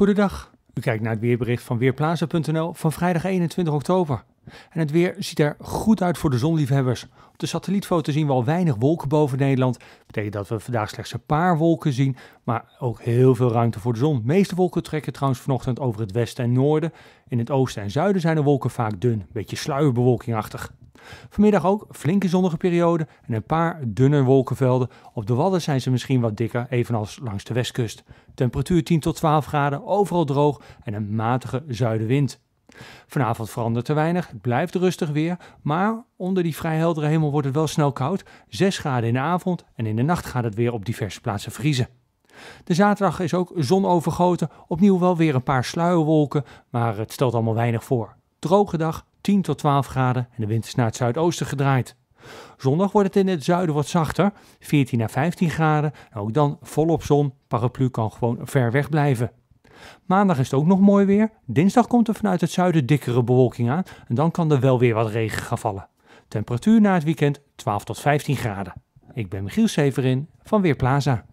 Goedendag. U kijkt naar het weerbericht van Weerplaza.nl van vrijdag 21 oktober. En het weer ziet er goed uit voor de zonliefhebbers. Op de satellietfoto zien we al weinig wolken boven Nederland. Dat betekent dat we vandaag slechts een paar wolken zien, maar ook heel veel ruimte voor de zon. De meeste wolken trekken trouwens vanochtend over het westen en noorden. In het oosten en zuiden zijn de wolken vaak dun, een beetje sluierbewolkingachtig. Vanmiddag ook flinke zonnige periode en een paar dunne wolkenvelden. Op de wadden zijn ze misschien wat dikker, evenals langs de westkust. Temperatuur 10 tot 12 graden, overal droog en een matige zuidenwind. Vanavond verandert er weinig, het blijft rustig weer, maar onder die vrij heldere hemel wordt het wel snel koud. 6 graden in de avond en in de nacht gaat het weer op diverse plaatsen vriezen. De zaterdag is ook zonovergoten, opnieuw wel weer een paar sluierwolken, maar het stelt allemaal weinig voor. Droge dag 10 tot 12 graden en de wind is naar het zuidoosten gedraaid. Zondag wordt het in het zuiden wat zachter, 14 naar 15 graden. En ook dan volop zon, paraplu kan gewoon ver weg blijven. Maandag is het ook nog mooi weer. Dinsdag komt er vanuit het zuiden dikkere bewolking aan en dan kan er wel weer wat regen gaan vallen. Temperatuur na het weekend 12 tot 15 graden. Ik ben Michiel Severin van Weerplaza.